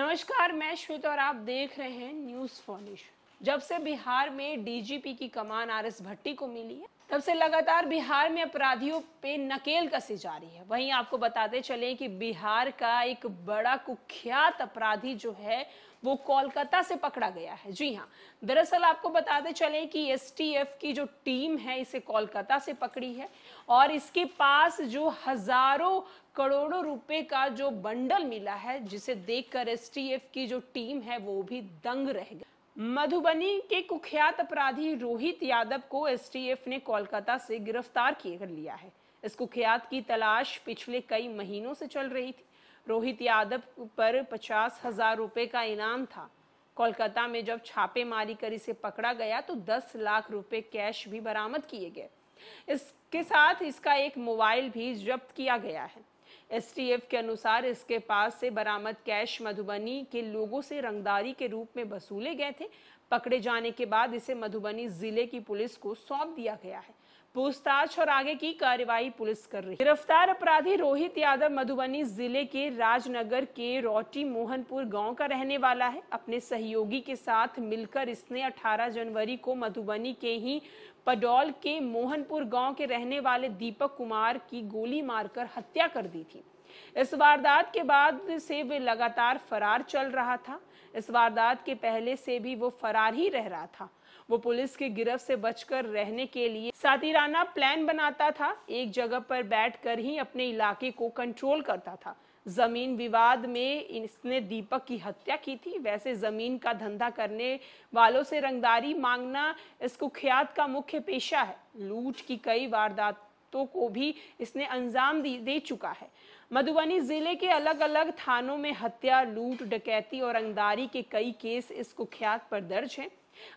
नमस्कार मैं श्वेता और आप देख रहे हैं न्यूज फॉर्निश जब से बिहार में डीजीपी की कमान आर एस भट्टी को मिली है तब से लगातार बिहार में अपराधियों पे नकेल कसी जा रही है वहीं आपको बताते चले कि बिहार का एक बड़ा कुख्यात अपराधी जो है वो कोलकाता से पकड़ा गया है जी हाँ दरअसल आपको बताते चले कि एसटीएफ की जो टीम है इसे कोलकाता से पकड़ी है और इसके पास जो हजारों करोड़ों रुपए का जो बंडल मिला है जिसे देखकर एसटीएफ की जो टीम है वो भी दंग रह गई मधुबनी के कुख्यात अपराधी रोहित यादव को एसटीएफ ने कोलकाता से गिरफ्तार किए कर लिया है इस कुख्यात की तलाश पिछले कई महीनों से चल रही थी रोहित यादव पर पचास हजार रुपए का इनाम था कोलकाता में जब छापेमारी कर इसे पकड़ा गया तो दस लाख रुपए कैश भी बरामद किए गए इसके साथ इसका एक मोबाइल भी जब्त किया गया है एसटीएफ के अनुसार इसके पास से बरामद कैश मधुबनी के लोगों से रंगदारी के रूप में वसूले गए थे पकड़े जाने के बाद इसे मधुबनी जिले की पुलिस को सौंप दिया गया है पूछताछ और आगे की कार्रवाई पुलिस कर रही गिरफ्तार अपराधी रोहित यादव मधुबनी जिले के राजनगर के रोटी मोहनपुर गांव का रहने वाला है अपने सहयोगी के साथ मिलकर इसने 18 जनवरी को मधुबनी के ही पडौल के मोहनपुर गांव के रहने वाले दीपक कुमार की गोली मारकर हत्या कर दी थी इस वारदात के बाद से वे लगातार फरार चल रहा था इस वारदात के पहले से भी वो फरार ही रह रहा था वो पुलिस की गिरफ्त से बचकर रहने के लिए साथ ही खुराना प्लान बनाता था एक जगह पर बैठकर ही अपने इलाके को कंट्रोल करता था जमीन विवाद में इसने दीपक की हत्या की थी वैसे जमीन का धंधा करने वालों से रंगदारी मांगना इस कुख्यात का मुख्य पेशा है लूट की कई वारदातों को भी इसने अंजाम दे चुका है मधुबनी जिले के अलग अलग थानों में हत्या लूट डकैती और रंगदारी के कई केस इस कुख्यात पर दर्ज हैं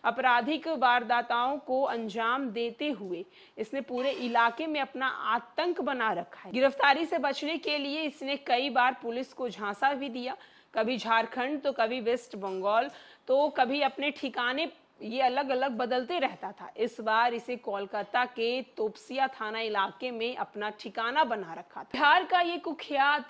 आपराधिक वारदाताओं को अंजाम देते हुए इसने पूरे इलाके में अपना आतंक बना रखा है गिरफ्तारी से बचने के लिए इसने कई बार पुलिस को झांसा भी दिया कभी झारखंड तो कभी वेस्ट बंगाल तो कभी अपने ठिकाने ये अलग अलग बदलते रहता था इस बार इसे कोलकाता के तोपसिया थाना इलाके में अपना ठिकाना बना रखा था बिहार का ये कुख्यात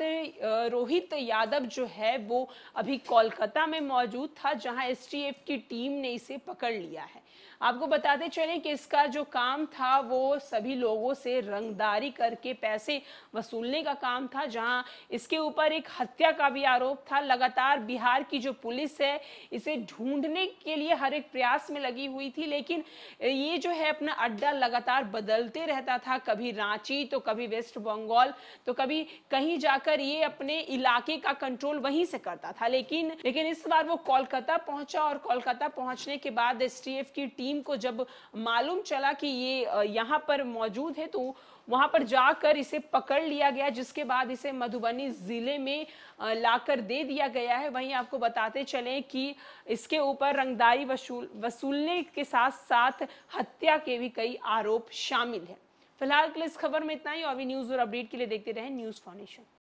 रोहित यादव जो है वो अभी कोलकाता में मौजूद था जहां एसटीएफ की टीम ने इसे पकड़ लिया है आपको बताते चले कि इसका जो काम था वो सभी लोगों से रंगदारी करके पैसे वसूलने का काम था जहां इसके ऊपर एक हत्या का भी आरोप था लगातार बिहार की जो पुलिस है इसे ढूंढने के लिए हर एक प्रयास में लगी हुई थी लेकिन ये जो है अपना अड्डा लगातार बदलते रहता था कभी रांची तो कभी वेस्ट बंगाल तो कभी कहीं जाकर ये अपने इलाके का कंट्रोल वहीं से करता था लेकिन लेकिन इस बार वो कोलकाता पहुंचा और कोलकाता पहुंचने के बाद एस की उनकी टीम को जब मालूम चला कि ये यहाँ पर मौजूद है तो वहां पर जाकर इसे पकड़ लिया गया जिसके बाद इसे मधुबनी जिले में लाकर दे दिया गया है वहीं आपको बताते चलें कि इसके ऊपर रंगदारी वसूल वसूलने के साथ साथ हत्या के भी कई आरोप शामिल हैं फिलहाल के लिए इस खबर में इतना ही और भी न्यूज और अपडेट के लिए देखते रहें न्यूज फाउंडेशन